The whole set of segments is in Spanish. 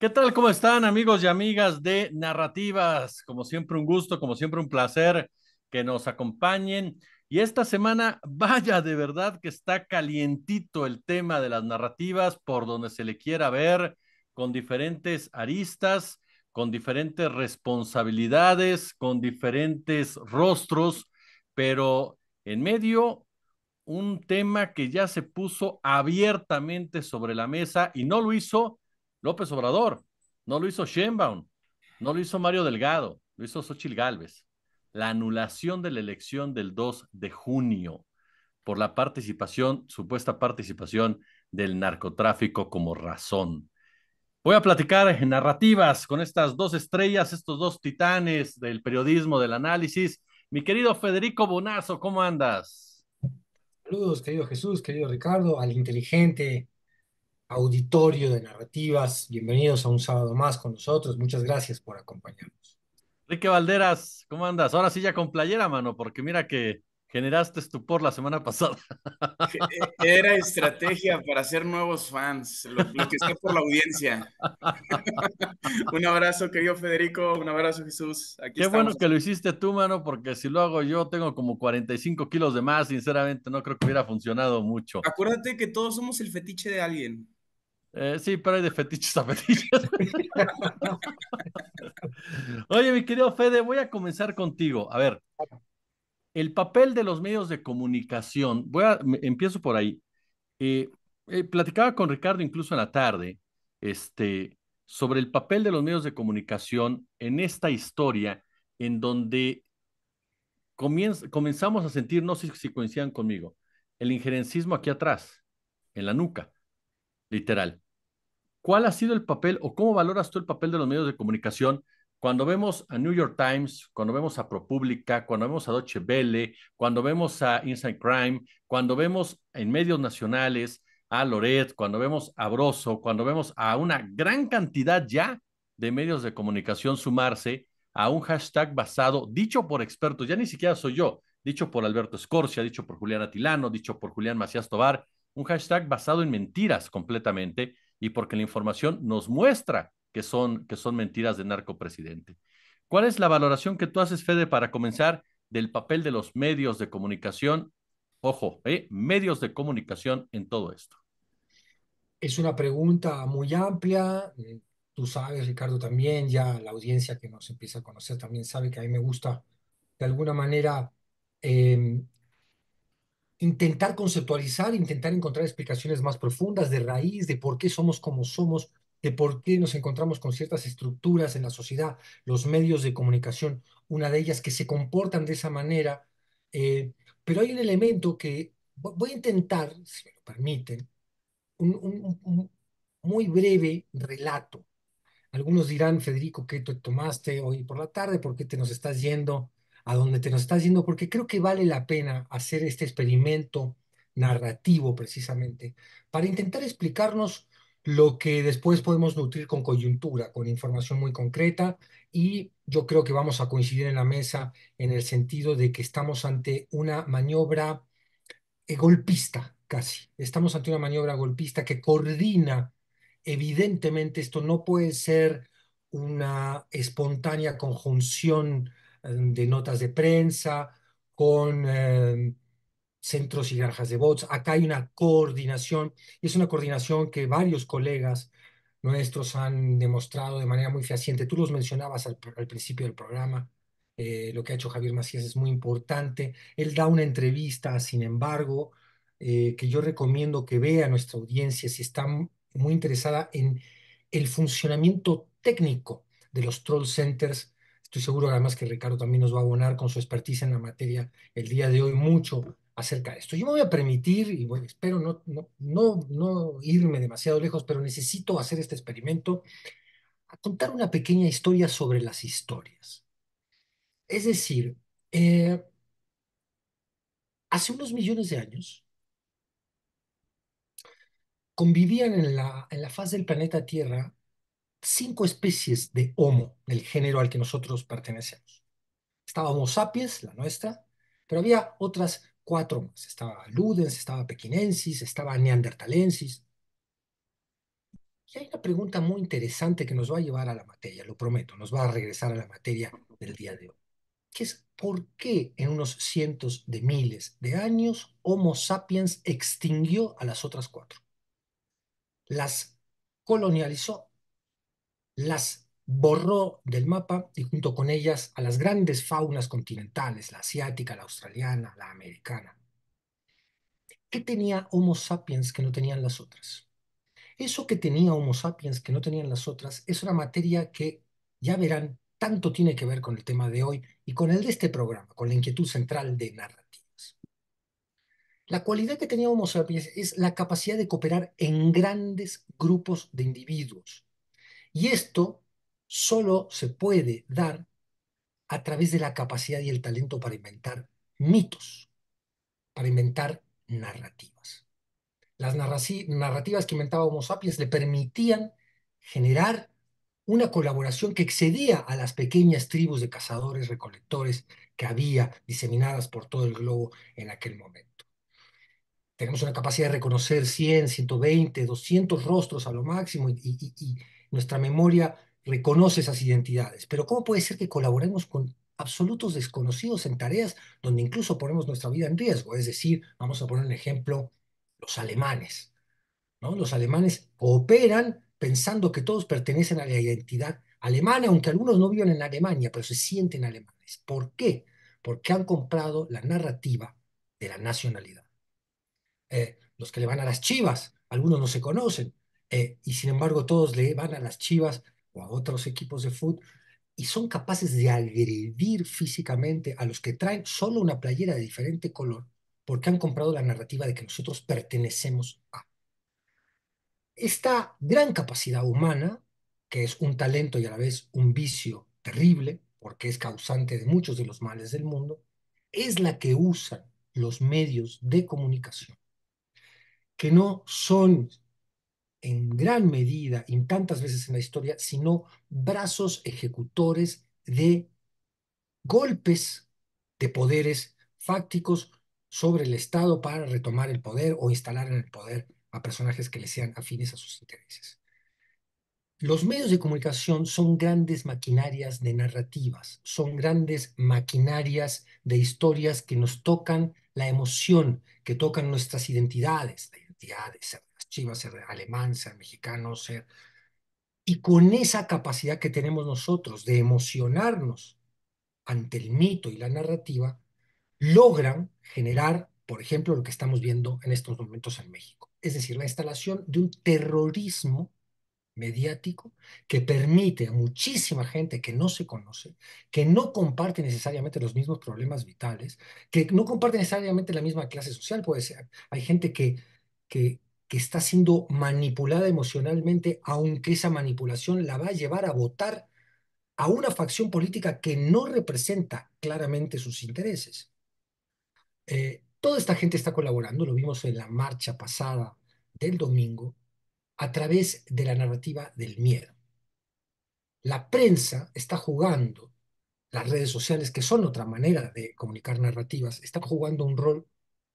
¿Qué tal? ¿Cómo están amigos y amigas de Narrativas? Como siempre un gusto, como siempre un placer que nos acompañen y esta semana, vaya de verdad que está calientito el tema de las narrativas por donde se le quiera ver, con diferentes aristas, con diferentes responsabilidades, con diferentes rostros, pero en medio un tema que ya se puso abiertamente sobre la mesa y no lo hizo López Obrador, no lo hizo Sheinbaum, no lo hizo Mario Delgado, lo hizo Xochitl Gálvez la anulación de la elección del 2 de junio por la participación, supuesta participación del narcotráfico como razón. Voy a platicar en narrativas con estas dos estrellas, estos dos titanes del periodismo, del análisis. Mi querido Federico Bonazo, ¿cómo andas? Saludos, querido Jesús, querido Ricardo, al inteligente auditorio de narrativas. Bienvenidos a un sábado más con nosotros. Muchas gracias por acompañarnos. Enrique Valderas, ¿cómo andas? Ahora sí ya con playera, mano, porque mira que generaste estupor la semana pasada. E-, e-, era estrategia para hacer nuevos fans, lo, que está por la audiencia. un abrazo, querido Federico, un abrazo, Jesús. Qué bueno que lo hiciste tú, mano, porque si lo hago yo tengo como 45 kilos de más, sinceramente no creo que hubiera funcionado mucho. Acuérdate que todos somos el fetiche de alguien. Eh, sí, pero hay de fetiches a fetiches. Oye, mi querido Fede, voy a comenzar contigo. A ver, el papel de los medios de comunicación, voy a, empiezo por ahí. Eh, eh, platicaba con Ricardo incluso en la tarde este, sobre el papel de los medios de comunicación en esta historia en donde comenzamos a sentir, no sé si coincidan conmigo, el injerencismo aquí atrás, en la nuca, literal. ¿Cuál ha sido el papel o cómo valoras tú el papel de los medios de comunicación cuando vemos a New York Times, cuando vemos a ProPublica, cuando vemos a Deutsche Belle, cuando vemos a Inside Crime, cuando vemos en medios nacionales a Loret, cuando vemos a Broso, cuando vemos a una gran cantidad ya de medios de comunicación sumarse a un hashtag basado, dicho por expertos, ya ni siquiera soy yo, dicho por Alberto Escorcia, dicho por Julián Atilano, dicho por Julián Macías Tobar, un hashtag basado en mentiras completamente, y porque la información nos muestra que son, que son mentiras de narcopresidente. ¿Cuál es la valoración que tú haces, Fede, para comenzar del papel de los medios de comunicación? Ojo, ¿eh? medios de comunicación en todo esto. Es una pregunta muy amplia. Eh, tú sabes, Ricardo, también, ya la audiencia que nos empieza a conocer también sabe que a mí me gusta de alguna manera em, intentar conceptualizar, intentar encontrar explicaciones más profundas de raíz, de por qué somos como somos, de por qué nos encontramos con ciertas estructuras en la sociedad, los medios de comunicación, una de ellas que se comportan de esa manera. Eh, pero hay un elemento que voy a intentar, si me lo permiten, un, un muy breve relato. Algunos dirán, Federico, ¿qué te tomaste hoy por la tarde? ¿Por qué te nos estás yendo? a donde te nos estás yendo, porque creo que vale la pena hacer este experimento narrativo precisamente, para intentar explicarnos lo que después podemos nutrir con coyuntura, con información muy concreta, y yo creo que vamos a coincidir en la mesa en el sentido de que estamos ante una maniobra eh, golpista, casi. Estamos ante una maniobra golpista que coordina, evidentemente, esto no puede ser una espontánea conjunción de notas de prensa, con em, centros y granjas de bots. Acá hay una coordinación, y es una coordinación que varios colegas nuestros han demostrado de manera muy fehaciente. Tú los mencionabas al, principio del programa, eh, lo que ha hecho Javier Macías es muy importante. Él da una entrevista, sin embargo, eh, que yo recomiendo que vea nuestra audiencia si está muy interesada en el funcionamiento técnico de los troll centers Estoy seguro además que Ricardo también nos va a abonar con su expertise en la materia el día de hoy mucho acerca de esto. Yo me voy a permitir, y bueno, espero no, no, no, irme demasiado lejos, pero necesito hacer este experimento, a contar una pequeña historia sobre las historias. Es decir, eh, hace unos millones de años convivían en la, en la faz del planeta Tierra cinco especies de Homo, del género al que nosotros pertenecemos. Estaba Homo sapiens, la nuestra, pero había otras cuatro más. Estaba Ludens, estaba Pequinensis, estaba Neandertalensis. Y hay una pregunta muy interesante que nos va a llevar a la materia, lo prometo, nos va a regresar a la materia del día de hoy, que es por qué en unos cientos de miles de años Homo sapiens extinguió a las otras cuatro. Las colonializó las borró del mapa y junto con ellas a las grandes faunas continentales, la asiática, la australiana, la americana. ¿Qué tenía Homo sapiens que no tenían las otras? Eso que tenía Homo sapiens que no tenían las otras es una materia que, ya verán, tanto tiene que ver con el tema de hoy y con el de este programa, con la inquietud central de narrativas. La cualidad que tenía Homo sapiens es la capacidad de cooperar en grandes grupos de individuos, y esto solo se puede dar a través de la capacidad y el talento para inventar mitos, para inventar narrativas. Las narrativas que inventaba Homo sapiens le permitían generar una colaboración que excedía a las pequeñas tribus de cazadores, recolectores que había diseminadas por todo el globo en aquel momento. Tenemos una capacidad de reconocer 100, 120, 200 rostros a lo máximo y, y nuestra memoria reconoce esas identidades. Pero ¿cómo puede ser que colaboremos con absolutos desconocidos en tareas donde incluso ponemos nuestra vida en riesgo? Es decir, vamos a poner un ejemplo, los alemanes. Los alemanes cooperan pensando que todos pertenecen a la identidad alemana, aunque algunos no viven en Alemania, pero se sienten alemanes. ¿Por qué? Porque han comprado la narrativa de la nacionalidad. Eh, los que le van a las chivas, algunos no se conocen, eh, y sin embargo todos le van a las Chivas o a otros equipos de fútbol y son capaces de agredir físicamente a los que traen solo una playera de diferente color porque han comprado la narrativa de que nosotros pertenecemos a. Esta gran capacidad humana, que es un talento y a la vez un vicio terrible, porque es causante de muchos de los males del mundo, es la que usan los medios de comunicación, que no son en gran medida y tantas veces en la historia, sino brazos ejecutores de golpes de poderes fácticos sobre el Estado para retomar el poder o instalar en el poder a personajes que le sean afines a sus intereses. Los medios de comunicación son grandes maquinarias de narrativas, son grandes maquinarias de historias que nos tocan la emoción, que tocan nuestras identidades, la identidad etc a ser alemán, ser mexicano, ser... Y con esa capacidad que tenemos nosotros de emocionarnos ante el mito y la narrativa, logran generar, por ejemplo, lo que estamos viendo en estos momentos en México. Es decir, la instalación de un terrorismo mediático que permite a muchísima gente que no se conoce, que no comparte necesariamente los mismos problemas vitales, que no comparte necesariamente la misma clase social, puede ser. Hay gente que, que, que está siendo manipulada emocionalmente, aunque esa manipulación la va a llevar a votar a una facción política que no representa claramente sus intereses. Eh, toda esta gente está colaborando, lo vimos en la marcha pasada del domingo, a través de la narrativa del miedo. La prensa está jugando, las redes sociales, que son otra manera de comunicar narrativas, están jugando un rol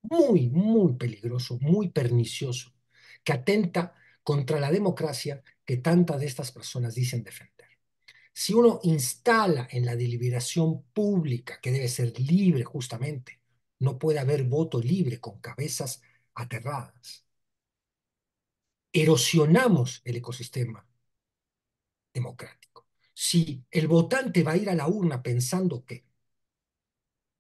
muy, muy peligroso, muy pernicioso atenta contra la democracia que tantas de estas personas dicen defender. Si uno instala en la deliberación pública, que debe ser libre justamente, no puede haber voto libre con cabezas aterradas. Erosionamos el ecosistema democrático. Si el votante va a ir a la urna pensando que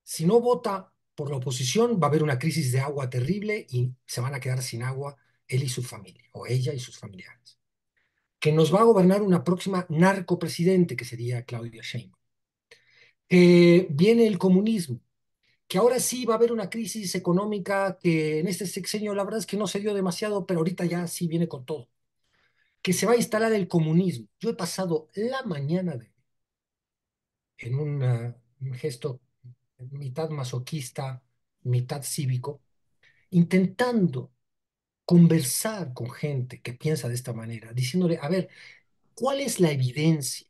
si no vota por la oposición va a haber una crisis de agua terrible y se van a quedar sin agua él y su familia, o ella y sus familiares, que nos va a gobernar una próxima narcopresidente, que sería Claudia Shein. que viene el comunismo, que ahora sí va a haber una crisis económica que en este sexenio la verdad es que no se dio demasiado, pero ahorita ya sí viene con todo, que se va a instalar el comunismo. Yo he pasado la mañana de, en un gesto mitad masoquista, mitad cívico, intentando conversar con gente que piensa de esta manera, diciéndole, a ver, ¿cuál es la evidencia?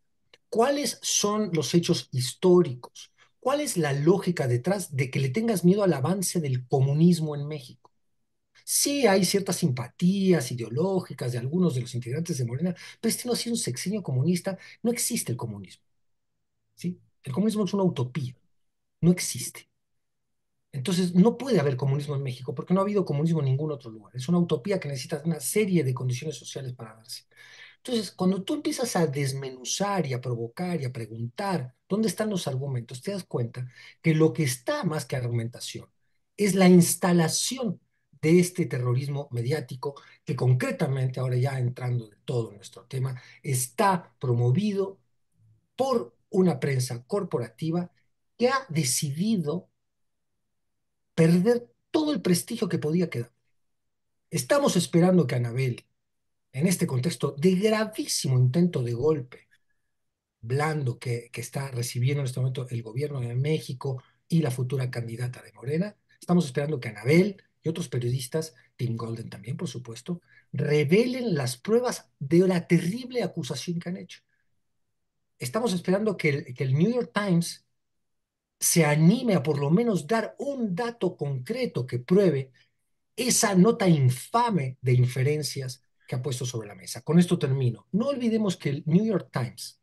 ¿Cuáles son los hechos históricos? ¿Cuál es la lógica detrás de que le tengas miedo al avance del comunismo en México? Sí, hay ciertas simpatías ideológicas de algunos de los integrantes de Morena, pero este no ha sido un sexenio comunista. No existe el comunismo. ¿sí? El comunismo es una utopía. No existe. Entonces, no puede haber comunismo en México porque no ha habido comunismo en ningún otro lugar. Es una utopía que necesita una serie de condiciones sociales para darse. Entonces, cuando tú empiezas a desmenuzar y a provocar y a preguntar dónde están los argumentos, te das cuenta que lo que está más que argumentación es la instalación de este terrorismo mediático que concretamente, ahora ya entrando de todo en nuestro tema, está promovido por una prensa corporativa que ha decidido perder todo el prestigio que podía quedar. Estamos esperando que Anabel, en este contexto de gravísimo intento de golpe blando que, está recibiendo en este momento el gobierno de México y la futura candidata de Morena, estamos esperando que Anabel y otros periodistas, Tim Golden también, por supuesto, revelen las pruebas de la terrible acusación que han hecho. Estamos esperando que el New York Times se anime a por lo menos dar un dato concreto que pruebe esa nota infame de inferencias que ha puesto sobre la mesa. Con esto termino. No olvidemos que el New York Times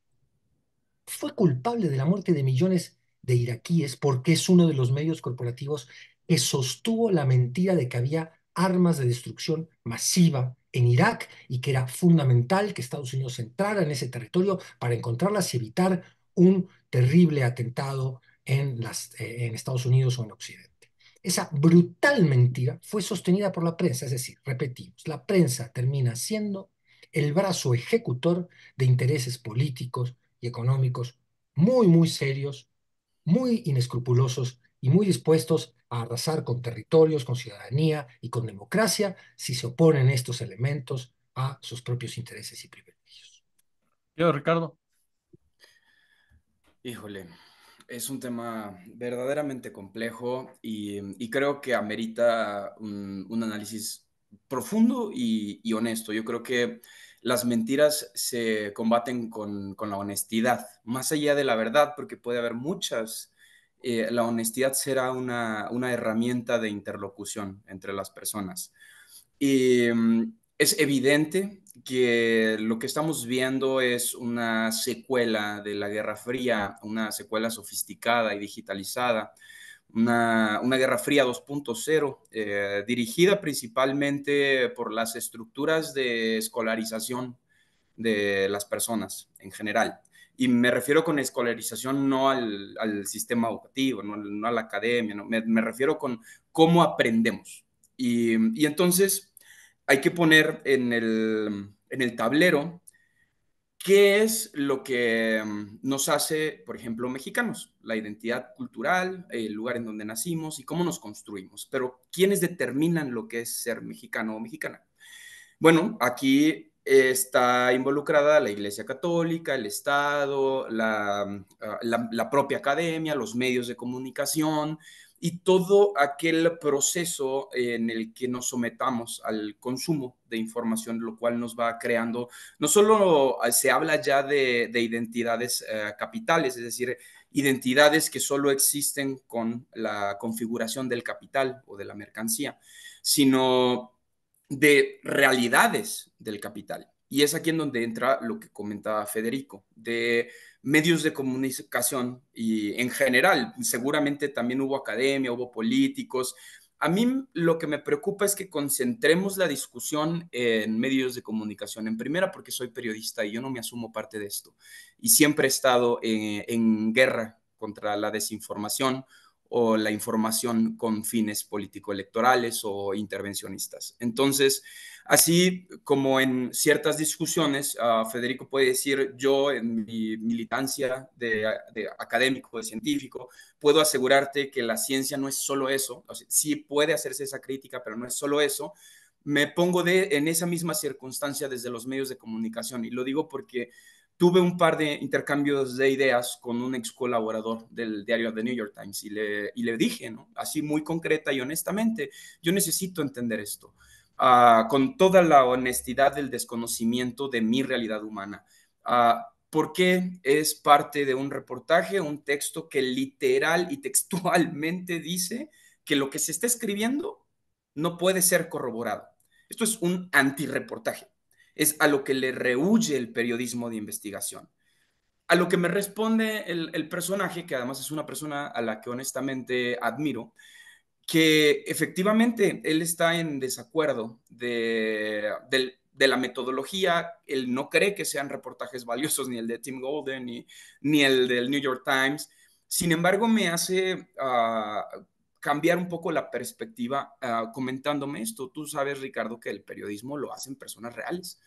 fue culpable de la muerte de millones de iraquíes porque es uno de los medios corporativos que sostuvo la mentira de que había armas de destrucción masiva en Irak y que era fundamental que Estados Unidos entrara en ese territorio para encontrarlas y evitar un terrible atentado en, las, eh, en Estados Unidos o en Occidente. Esa brutal mentira fue sostenida por la prensa, es decir, repetimos, la prensa termina siendo el brazo ejecutor de intereses políticos y económicos muy, muy serios, muy inescrupulosos y muy dispuestos a arrasar con territorios, con ciudadanía y con democracia si se oponen estos elementos a sus propios intereses y privilegios. Yo, Ricardo. Híjole, es un tema verdaderamente complejo y, creo que amerita un, análisis profundo y, honesto. Yo creo que las mentiras se combaten con, la honestidad, más allá de la verdad, porque puede haber muchas. Eh, la honestidad será una, una, herramienta de interlocución entre las personas. Y, mm, es evidente que lo que estamos viendo es una secuela de la Guerra Fría, una secuela sofisticada y digitalizada, una, una Guerra Fría 2.0, eh, dirigida principalmente por las estructuras de escolarización de las personas en general. Y me refiero con escolarización no al, al sistema educativo, no, a la academia, no, me, me, refiero con cómo aprendemos. y, y entonces hay que poner en el, tablero qué es lo que mm, nos hace, por ejemplo, mexicanos, la identidad cultural, el lugar en donde nacimos y cómo nos construimos, pero quiénes determinan lo que es ser mexicano o mexicana. Bueno, aquí está involucrada la Iglesia Católica, el Estado, la, mm, ah, la propia academia, los medios de comunicación, y todo aquel proceso en el que nos sometamos al consumo de información, lo cual nos va creando, no solo ah, se habla ya de, identidades eh, capitales, es decir, identidades que solo existen con la configuración del capital o de la mercancía, sino de realidades del capital. Y es aquí en donde entra lo que comentaba Federico, de medios de comunicación y en general, seguramente también hubo academia, hubo políticos. A mí lo que me preocupa es que concentremos la discusión en medios de comunicación. En primera, porque soy periodista y yo no me asumo parte de esto. Y siempre he estado eh, en, guerra contra la desinformación, o la información con fines político-electorales o intervencionistas. Entonces, así como en ciertas discusiones, ah, Federico puede decir, yo en mi militancia de, académico, de científico, puedo asegurarte que la ciencia no es solo eso, sí puede hacerse esa crítica, pero no es solo eso. Me pongo de, en esa misma circunstancia desde los medios de comunicación y lo digo porque tuve un par de intercambios de ideas con un ex colaborador del diario The New York Times y le, le dije, ¿no? así muy concreta y honestamente, yo necesito entender esto, ah, con toda la honestidad del desconocimiento de mi realidad humana. Ah, ¿Por qué es parte de un reportaje, un texto que literal y textualmente dice que lo que se está escribiendo no puede ser corroborado. Esto es un antireportaje es a lo que le rehuye el periodismo de investigación. A lo que me responde el, personaje, que además es una persona a la que honestamente admiro, que efectivamente él está en desacuerdo de, la metodología, él no cree que sean reportajes valiosos, ni el de Tim Golden, ni, el del New York Times. Sin embargo, me hace ah, cambiar un poco la perspectiva ah, comentándome esto. Tú sabes, Ricardo, que el periodismo lo hacen personas reales,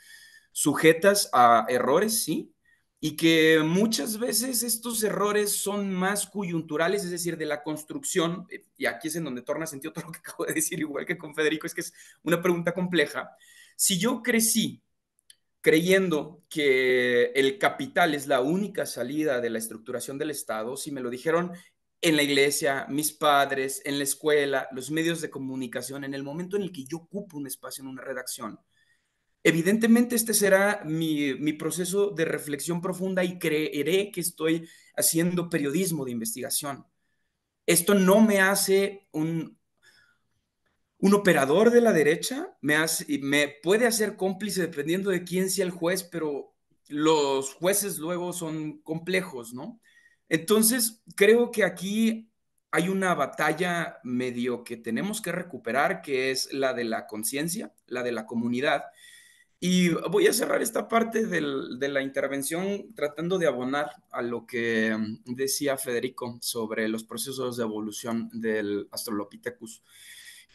sujetas a errores, sí, y que muchas veces estos errores son más coyunturales, es decir, de la construcción, eh, y aquí es en donde torna sentido todo lo que acabo de decir, igual que con Federico, es que es una pregunta compleja. Si yo crecí creyendo que el capital es la única salida de la estructuración del Estado, si me lo dijeron en la iglesia, mis padres, en la escuela, los medios de comunicación, en el momento en el que yo ocupo un espacio en una redacción. Evidentemente este será mi, proceso de reflexión profunda y creeré que estoy haciendo periodismo de investigación. Esto no me hace un, operador de la derecha me, hace, me puede hacer cómplice dependiendo de quién sea el juez, pero los jueces luego son complejos, ¿no? Entonces, creo que aquí hay una batalla medio que tenemos que recuperar, que es la de la conciencia, la de la comunidad. Y voy a cerrar esta parte de la intervención tratando de abonar a lo que decía Federico sobre los procesos de evolución del Australopithecus.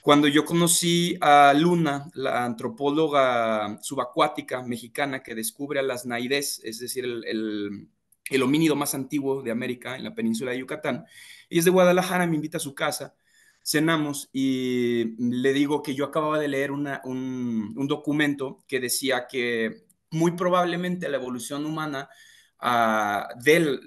Cuando yo conocí a Luna, la antropóloga subacuática mexicana que descubre a las naides, es decir, el el homínido más antiguo de América, en la península de Yucatán. Y es de Guadalajara, me invita a su casa, cenamos y le digo que yo acababa de leer un, documento que decía que muy probablemente la evolución humana ah, del,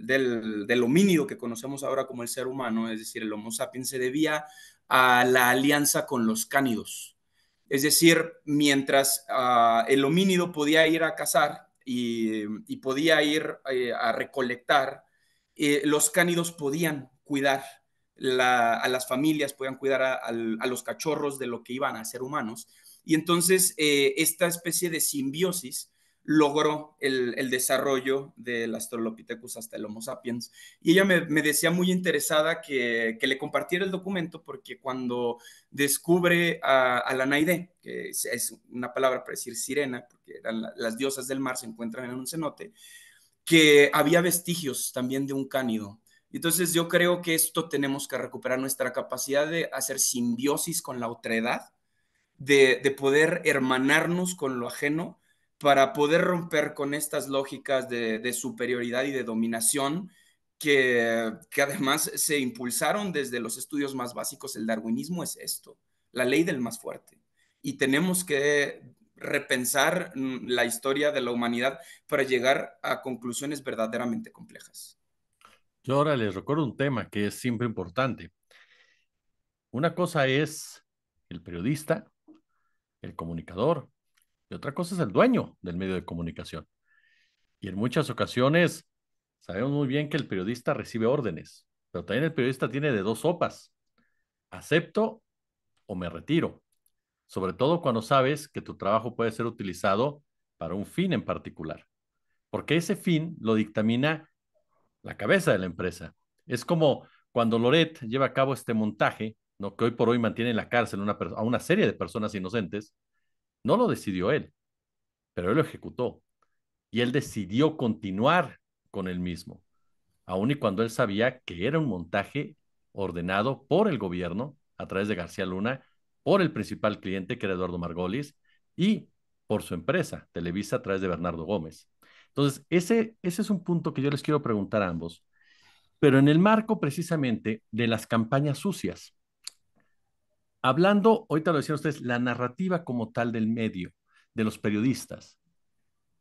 homínido que conocemos ahora como el ser humano, es decir, el Homo sapiens, se debía a la alianza con los cánidos. Es decir, mientras ah, el homínido podía ir a cazar y, podía ir eh, a recolectar, eh, los cánidos podían cuidar a las familias, podían cuidar a, los cachorros de lo que iban a ser humanos. Y entonces eh, esta especie de simbiosis logró el, desarrollo del Australopithecus hasta el Homo sapiens. Y ella me, decía muy interesada que, le compartiera el documento porque cuando descubre a, la Naide, que es, una palabra para decir sirena, porque las diosas del mar, se encuentran en un cenote, que había vestigios también de un cánido. Entonces yo creo que esto tenemos que recuperar nuestra capacidad de hacer simbiosis con la otredad, de, de poder hermanarnos con lo ajeno, para poder romper con estas lógicas de, superioridad y de dominación que, que, además se impulsaron desde los estudios más básicos. El darwinismo es esto, la ley del más fuerte. Y tenemos que repensar mm, la historia de la humanidad para llegar a conclusiones verdaderamente complejas. Yo ahora les recuerdo un tema que es siempre importante. Una cosa es el periodista, el comunicador, y otra cosa es el dueño del medio de comunicación. Y en muchas ocasiones sabemos muy bien que el periodista recibe órdenes, pero también el periodista tiene de dos sopas. Acepto o me retiro. Sobre todo cuando sabes que tu trabajo puede ser utilizado para un fin en particular. Porque ese fin lo dictamina la cabeza de la empresa. Es como cuando Loret lleva a cabo este montaje, ¿no? que hoy por hoy mantiene en la cárcel a una serie de personas inocentes, no lo decidió él, pero él lo ejecutó. Y él decidió continuar con el mismo, aun y cuando él sabía que era un montaje ordenado por el gobierno a través de García Luna, por el principal cliente que era Eduardo Margolis y por su empresa, Televisa, a través de Bernardo Gómez. Entonces, ese, ese es un punto que yo les quiero preguntar a ambos, pero en el marco precisamente de las campañas sucias, hablando, ahorita lo decían ustedes, la narrativa como tal del medio, de los periodistas,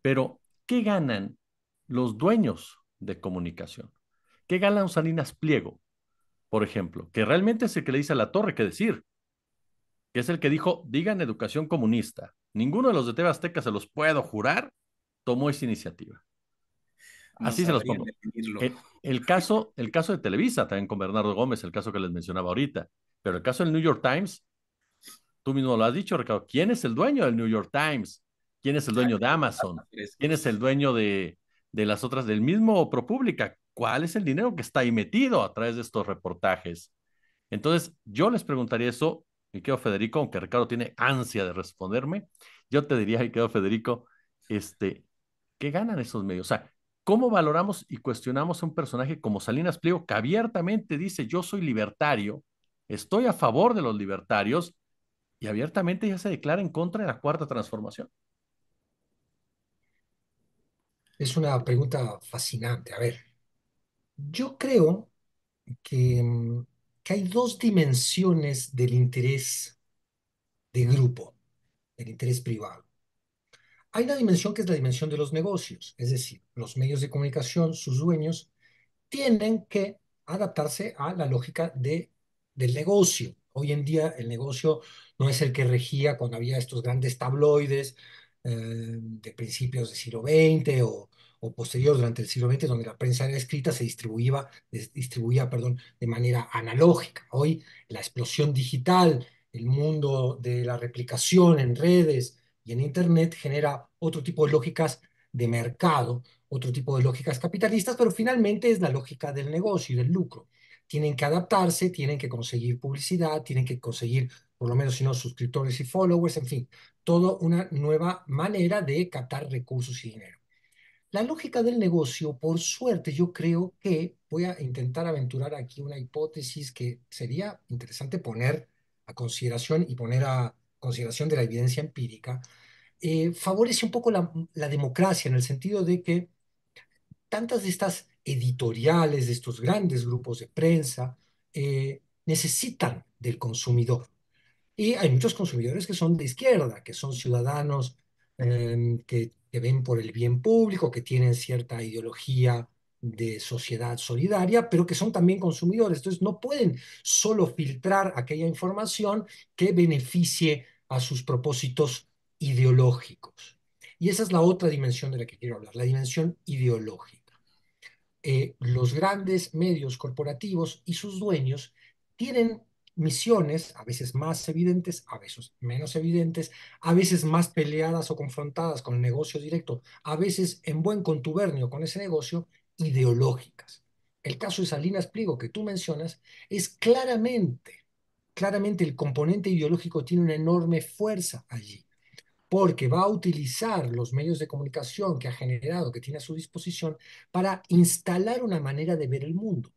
pero ¿qué ganan los dueños de comunicación? ¿Qué ganan Salinas Pliego, por ejemplo? Que realmente es el que le dice a la torre qué decir, que es el que dijo, digan educación comunista. Ninguno de los de TV Azteca, se los puedo jurar, tomó esa iniciativa. Así se los pongo. El, el, caso, el caso de Televisa, también con Bernardo Gómez, el caso que les mencionaba ahorita. Pero el caso del New York Times, tú mismo lo has dicho, Ricardo, ¿quién es el dueño del New York Times? ¿Quién es el dueño de Amazon? ¿Quién es el dueño de, las otras, del mismo ProPublica? ¿Cuál es el dinero que está ahí metido a través de estos reportajes? Entonces, yo les preguntaría eso, y querido Federico, aunque Ricardo tiene ansia de responderme, yo te diría, y Federico, este, ¿qué ganan esos medios? O sea, ¿cómo valoramos y cuestionamos a un personaje como Salinas Pliego, que abiertamente dice, yo soy libertario, estoy a favor de los libertarios y abiertamente ya se declara en contra de la cuarta transformación. Es una pregunta fascinante. A ver, yo creo que, mm, que hay dos dimensiones del interés de grupo, del interés privado. Hay una dimensión que es la dimensión de los negocios, es decir, los medios de comunicación, sus dueños, tienen que adaptarse a la lógica de del negocio. Hoy en día el negocio no es el que regía cuando había estos grandes tabloides eh, de principios del siglo XX o, o posterior durante el siglo XX, donde la prensa escrita, se distribuía, distribuía perdón, de manera analógica. Hoy la explosión digital, el mundo de la replicación en redes y en Internet genera otro tipo de lógicas de mercado, otro tipo de lógicas capitalistas, pero finalmente es la lógica del negocio y del lucro tienen que adaptarse, tienen que conseguir publicidad, tienen que conseguir, por lo menos si no, suscriptores y followers, en fin, toda una nueva manera de catar recursos y dinero. La lógica del negocio, por suerte, yo creo que voy a intentar aventurar aquí una hipótesis que sería interesante poner a consideración y poner a consideración de la evidencia empírica, eh, favorece un poco la democracia en el sentido de que tantas de estas editoriales de estos grandes grupos de prensa eh, necesitan del consumidor. Y hay muchos consumidores que son de izquierda, que son ciudadanos em, que, que, ven por el bien público, que tienen cierta ideología de sociedad solidaria, pero que son también consumidores. Entonces no pueden solo filtrar aquella información que beneficie a sus propósitos ideológicos. Y esa es la otra dimensión de la que quiero hablar, la dimensión ideológica. Eh, los grandes medios corporativos y sus dueños tienen misiones, a veces más evidentes, a veces menos evidentes, a veces más peleadas o confrontadas con el negocio directo, a veces en buen contubernio con ese negocio, ideológicas. El caso de Salinas Pliego que tú mencionas es claramente, claramente el componente ideológico tiene una enorme fuerza allí porque va a utilizar los medios de comunicación que ha generado, que tiene a su disposición, para instalar una manera de ver el mundo.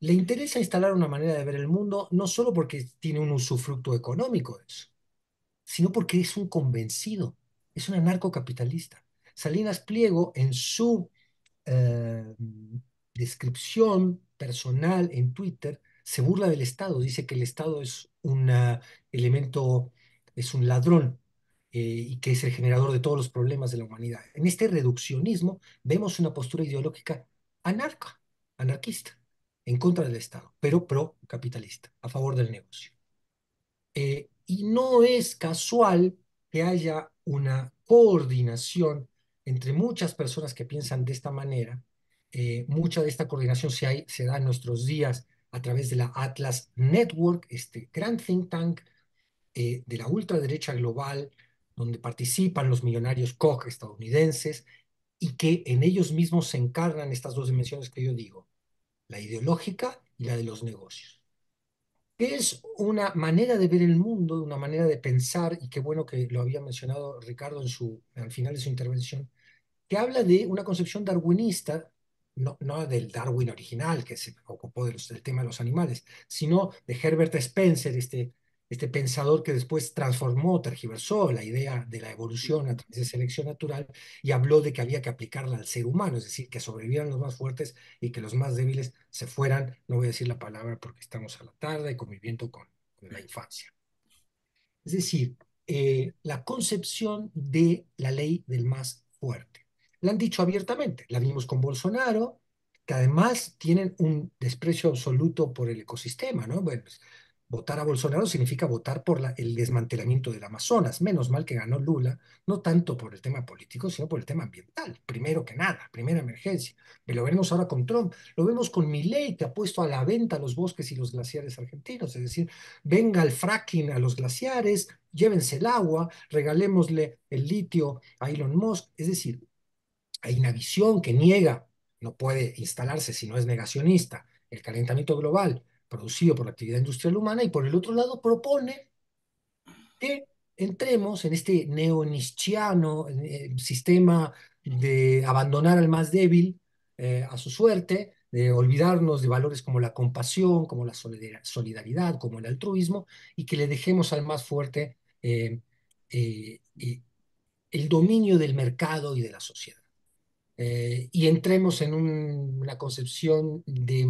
Le interesa instalar una manera de ver el mundo no solo porque tiene un usufructo económico sino porque es un convencido, es un anarcocapitalista. Salinas Pliego, en su eh, descripción personal en Twitter, se burla del Estado, dice que el Estado es un ah, elemento es un ladrón eh, y que es el generador de todos los problemas de la humanidad. En este reduccionismo vemos una postura ideológica anarca, anarquista, en contra del Estado, pero pro capitalista, a favor del negocio. Eh, y no es casual que haya una coordinación entre muchas personas que piensan de esta manera. Eh, mucha de esta coordinación se, hay, se da en nuestros días a través de la Atlas Network, este gran think tank eh, de la ultraderecha global, donde participan los millonarios Koch estadounidenses y que en ellos mismos se encarnan estas dos dimensiones que yo digo, la ideológica y la de los negocios. es una manera de ver el mundo, una manera de pensar, y qué bueno que lo había mencionado Ricardo en su, al final de su intervención, que habla de una concepción darwinista no, no, del Darwin original, que se ocupó del tema de los animales, sino de Herbert Spencer, este este pensador que después transformó, tergiversó la idea de la evolución a través de selección natural y habló de que había que aplicarla al ser humano, es decir, que sobrevivieran los más fuertes y que los más débiles se fueran, no voy a decir la palabra porque estamos a la tarde, y conviviendo con, la infancia. Es decir, eh, la concepción de la ley del más fuerte. La han dicho abiertamente, la vimos con Bolsonaro, que además tienen un desprecio absoluto por el ecosistema, ¿no? Bueno, pues, Votar a Bolsonaro significa votar por el desmantelamiento del Amazonas. Menos mal que ganó Lula, no tanto por el tema político, sino por el tema ambiental. Primero que nada, primera emergencia. lo veremos ahora con Trump, lo vemos con Miley, que ha puesto a la venta los bosques y los glaciares argentinos. Es decir, venga el fracking a los glaciares, llévense el agua, regalémosle el litio a Elon Musk. Es decir, hay una visión que niega, no puede instalarse si no es negacionista, el calentamiento global producido por la actividad industrial humana, y por el otro lado propone que entremos en este neonistiano sistema de abandonar al más débil eh, a su suerte, de olvidarnos de valores como la compasión, como la solidaridad, como el altruismo, y que le dejemos al más fuerte eh, eh, el dominio del mercado y de la sociedad. y entremos en una concepción de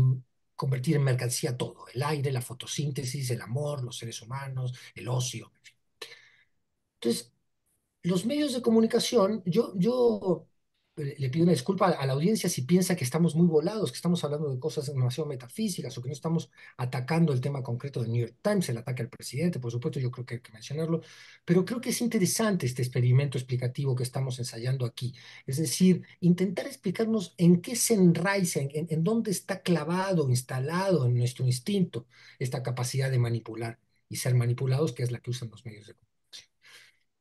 convertir en mercancía todo, el aire, la fotosíntesis, el amor, los seres humanos, el ocio. En fin. Entonces, los medios de comunicación, yo, yo le pido una disculpa a la audiencia si piensa que estamos muy volados, que estamos hablando de cosas demasiado metafísicas o que no estamos atacando el tema concreto del New York Times, el ataque al presidente, por supuesto, yo creo que hay que mencionarlo, pero creo que es interesante este experimento explicativo que estamos ensayando aquí. Es decir, intentar explicarnos en qué se enraiza, en, dónde está clavado, instalado en nuestro instinto esta capacidad de manipular y ser manipulados, que es la que usan los medios de comunicación.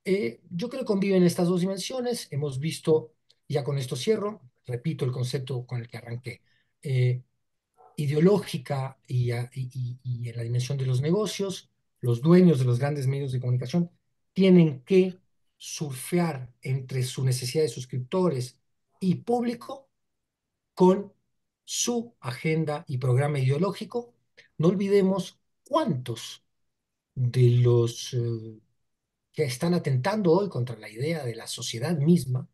Eh, yo creo que conviven estas dos dimensiones. Hemos visto ya con esto cierro, repito el concepto con el que arranqué, eh, ideológica y, en la dimensión de los negocios, los dueños de los grandes medios de comunicación tienen que surfear entre su necesidad de suscriptores y público con su agenda y programa ideológico. No olvidemos cuántos de los eh, que están atentando hoy contra la idea de la sociedad misma,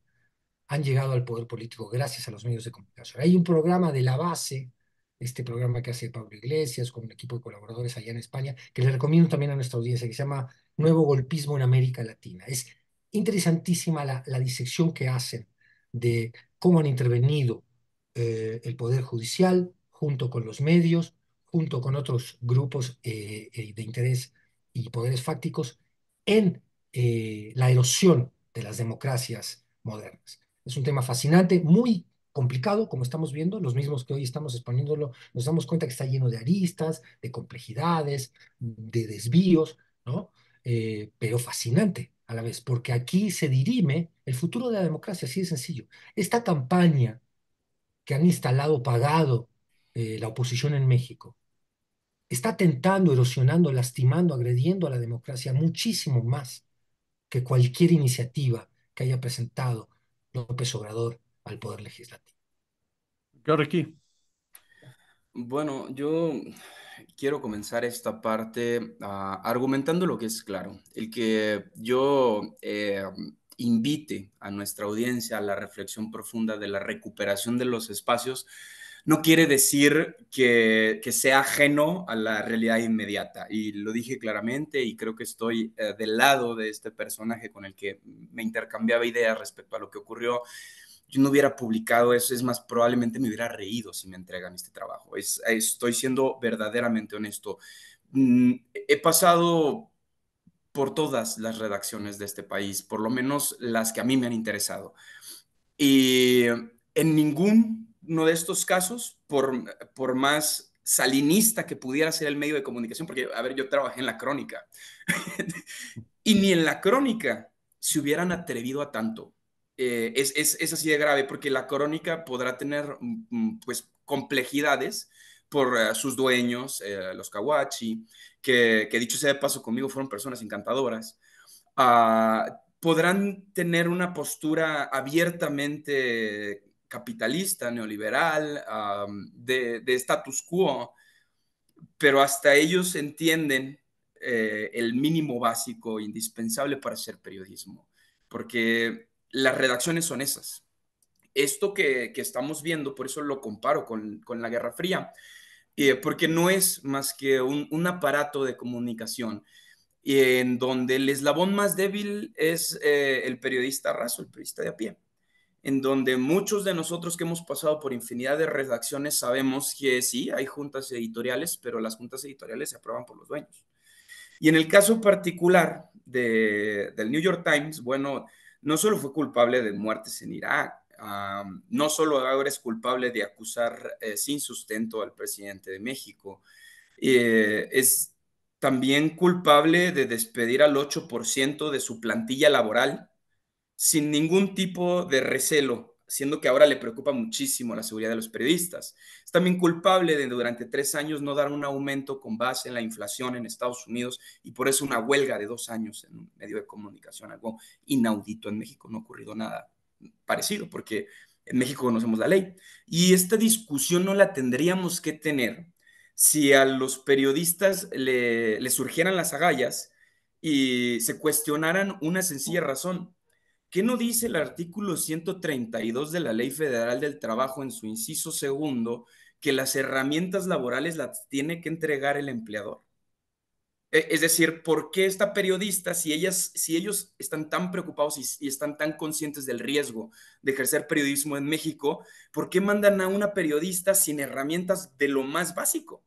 han llegado al poder político gracias a los medios de comunicación. Hay un programa de la base, este programa que hace Pablo Iglesias con un equipo de colaboradores allá en España, que le recomiendo también a nuestra audiencia, que se llama Nuevo Golpismo en América Latina. Es interesantísima la, disección que hacen de cómo han intervenido eh, el Poder Judicial junto con los medios, junto con otros grupos eh, eh, de interés y poderes fácticos en la erosión de las democracias modernas. Es un tema fascinante, muy complicado, como estamos viendo, los mismos que hoy estamos exponiéndolo, nos damos cuenta que está lleno de aristas, de complejidades, de desvíos, ¿no? Eh, pero fascinante a la vez, porque aquí se dirime el futuro de la democracia, así de sencillo. Esta campaña que han instalado, pagado eh, la oposición en México, está tentando, erosionando, lastimando, agrediendo a la democracia muchísimo más que cualquier iniciativa que haya presentado López Obrador al Poder Legislativo. aquí? Bueno, yo quiero comenzar esta parte ah, argumentando lo que es claro, el que yo eh, invite a nuestra audiencia a la reflexión profunda de la recuperación de los espacios no quiere decir que, sea ajeno a la realidad inmediata. Y lo dije claramente y creo que estoy eh, del lado de este personaje con el que me intercambiaba ideas respecto a lo que ocurrió. Yo no hubiera publicado eso, es más, probablemente me hubiera reído si me entregan este trabajo. estoy siendo verdaderamente honesto. Mm, he pasado por todas las redacciones de este país, por lo menos las que a mí me han interesado. Y en ningún uno de estos casos, por, por más salinista que pudiera ser el medio de comunicación, porque, a ver, yo trabajé en la crónica, y ni en la crónica se hubieran atrevido a tanto. Eh, es, es, así de grave, porque la crónica podrá tener, mm, mm, pues, complejidades por eh, sus dueños, eh, los kawachi, que, dicho sea de paso conmigo, fueron personas encantadoras. Ah, podrán tener una postura abiertamente capitalista, neoliberal, de, status quo, pero hasta ellos entienden eh, el mínimo básico indispensable para hacer periodismo, porque las redacciones son esas. Esto que, estamos viendo, por eso lo comparo con, la Guerra Fría, eh, porque no es más que un, aparato de comunicación eh, en donde el eslabón más débil es el periodista raso, el periodista de a pie en donde muchos de nosotros que hemos pasado por infinidad de redacciones sabemos que sí, hay juntas editoriales, pero las juntas editoriales se aprueban por los dueños. Y en el caso particular del New York Times, bueno, no solo fue culpable de muertes en Irak, no solo ahora es culpable de acusar eh, sin sustento al presidente de México, eh, es también culpable de despedir al 8% de su plantilla laboral sin ningún tipo de recelo, siendo que ahora le preocupa muchísimo la seguridad de los periodistas. Es también culpable de durante tres años no dar un aumento con base en la inflación en Estados Unidos y por eso una huelga de dos años en un medio de comunicación, algo inaudito en México, no ha ocurrido nada parecido porque en México conocemos la ley. Y esta discusión no la tendríamos que tener si a los periodistas le, surgieran las agallas y se cuestionaran una sencilla razón ¿Qué no dice el artículo 132 de la Ley Federal del Trabajo en su inciso segundo que las herramientas laborales las tiene que entregar el empleador? E, es decir, ¿por qué esta periodista, si, ellas, si ellos están tan preocupados y, están tan conscientes del riesgo de ejercer periodismo en México, ¿por qué mandan a una periodista sin herramientas de lo más básico?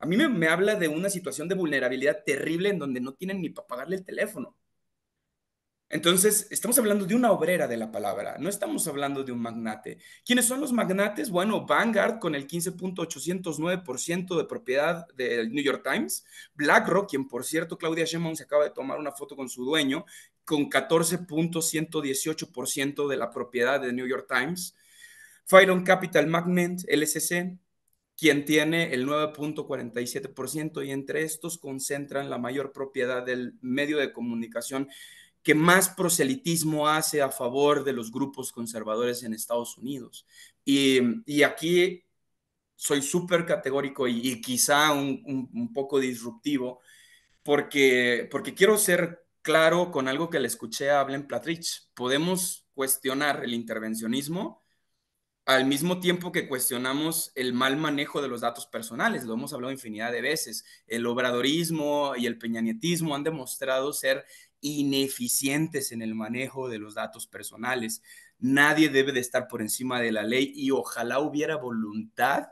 A mí me habla de una situación de vulnerabilidad terrible en donde no tienen ni para pagarle el teléfono. Entonces, estamos hablando de una obrera de la palabra, no estamos hablando de un magnate. ¿Quiénes son los magnates? Bueno, Vanguard con el 15.809% de propiedad del New York Times, BlackRock, quien por cierto Claudia Sheinbaum se acaba de tomar una foto con su dueño, con 14.118% de la propiedad del New York Times, Firon Capital Magnet, LSC, quien tiene el 9.47% y entre estos concentran la mayor propiedad del medio de comunicación que más proselitismo hace a favor de los grupos conservadores en Estados Unidos. Y, aquí soy súper categórico y, quizá un, poco disruptivo, porque, porque quiero ser claro con algo que le escuché a en Platrich. Podemos cuestionar el intervencionismo al mismo tiempo que cuestionamos el mal manejo de los datos personales, lo hemos hablado infinidad de veces, el obradorismo y el peñanietismo han demostrado ser ineficientes en el manejo de los datos personales. Nadie debe de estar por encima de la ley y ojalá hubiera voluntad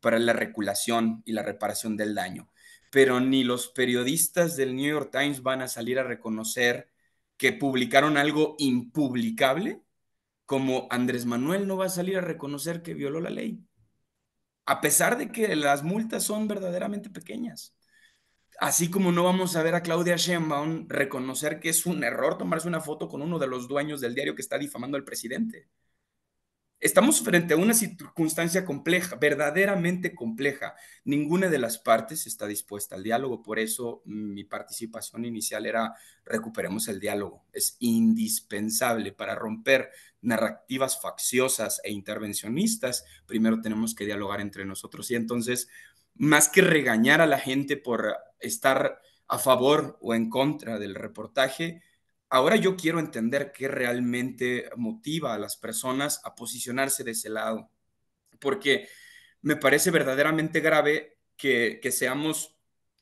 para la regulación y la reparación del daño. Pero ni los periodistas del New York Times van a salir a reconocer que publicaron algo impublicable, como Andrés Manuel no va a salir a reconocer que violó la ley, a pesar de que las multas son verdaderamente pequeñas. Así como no vamos a ver a Claudia Sheinbaum reconocer que es un error tomarse una foto con uno de los dueños del diario que está difamando al presidente. Estamos frente a una circunstancia compleja, verdaderamente compleja. Ninguna de las partes está dispuesta al diálogo, por eso mi participación inicial era recuperemos el diálogo. Es indispensable para romper narrativas facciosas e intervencionistas. Primero tenemos que dialogar entre nosotros y entonces más que regañar a la gente por estar a favor o en contra del reportaje, ahora yo quiero entender qué realmente motiva a las personas a posicionarse de ese lado, porque me parece verdaderamente grave que, seamos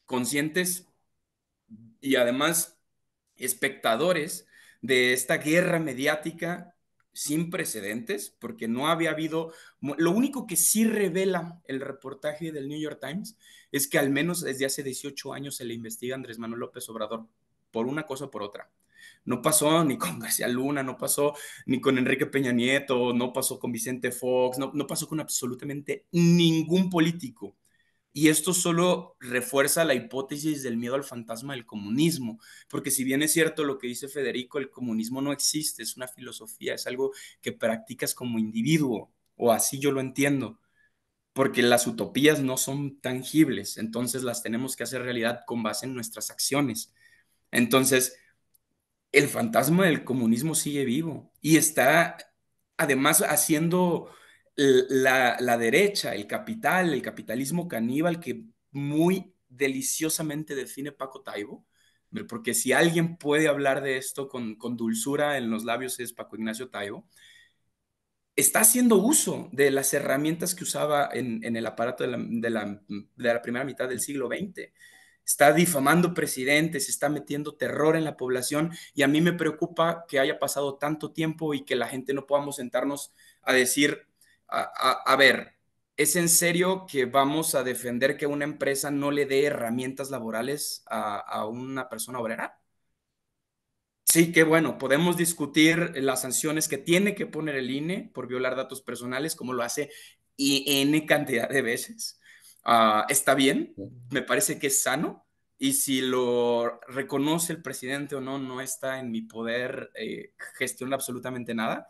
conscientes y además espectadores de esta guerra mediática sin precedentes, porque no había habido, lo único que sí revela el reportaje del New York Times es que al menos desde hace 18 años se le investiga a Andrés Manuel López Obrador por una cosa o por otra. No pasó ni con García Luna, no pasó ni con Enrique Peña Nieto, no pasó con Vicente Fox, no, no pasó con absolutamente ningún político. Y esto solo refuerza la hipótesis del miedo al fantasma del comunismo, porque si bien es cierto lo que dice Federico, el comunismo no existe, es una filosofía, es algo que practicas como individuo, o así yo lo entiendo, porque las utopías no son tangibles, entonces las tenemos que hacer realidad con base en nuestras acciones. Entonces, el fantasma del comunismo sigue vivo y está además haciendo la, la, derecha, el capital, el capitalismo caníbal que muy deliciosamente define Paco Taibo, porque si alguien puede hablar de esto con, con dulzura en los labios es Paco Ignacio Taibo, está haciendo uso de las herramientas que usaba en, el aparato de, la, de la, primera mitad del siglo XX. Está difamando presidentes, está metiendo terror en la población y a mí me preocupa que haya pasado tanto tiempo y que la gente no podamos sentarnos a decir, a, ver, ¿Es en serio que vamos a defender que una empresa no le dé herramientas laborales a, una persona obrera? Sí, que bueno, podemos discutir las sanciones que tiene que poner el INE por violar datos personales, como lo hace N e cantidad de veces. Ah, está bien, me parece que es sano, y si lo reconoce el presidente o no, no está en mi poder eh, gestionar absolutamente nada,